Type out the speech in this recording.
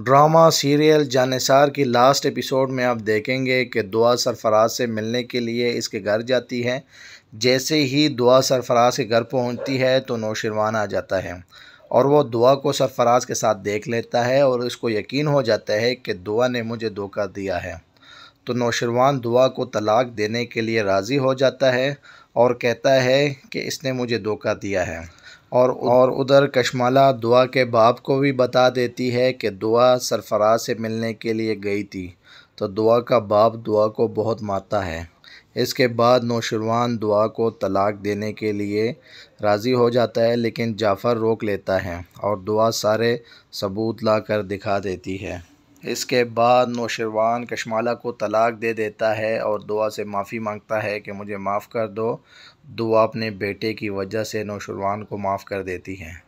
drama serial Jansar की last episode में आप देखेंगे कि दुआ सरफराज से मिलने के लिए इसके घर जाती है जैसे ही दुआ सरफराज के घर पहुंचती है तो नौशिरवान आ जाता है और वो दुआ को सरफराज के साथ देख लेता है और इसको यकीन हो जाता है कि दुआ ने मुझे धोखा दिया है तो नौशिरवान दुआ को तलाक देने के लिए राज़ी हो जाता है और कहता है कि इसने मुझे धोखा दिया है और और उधर कशमाला दुआ के बाप को भी बता देती है कि दुआ सरफराज से मिलने के लिए गई थी तो दुआ का बाप दुआ को बहुत मारता है इसके बाद नौशरवान दुआ को तलाक देने के लिए राज़ी हो जाता है लेकिन जाफ़र रोक लेता है और दुआ सारे सबूत ला कर दिखा देती है इसके बाद नौशरवान कशमाला को तलाक दे देता है और दुआ से माफ़ी मांगता है कि मुझे माफ़ कर दो दुआ अपने बेटे की वजह से नौशरवान को माफ़ कर देती हैं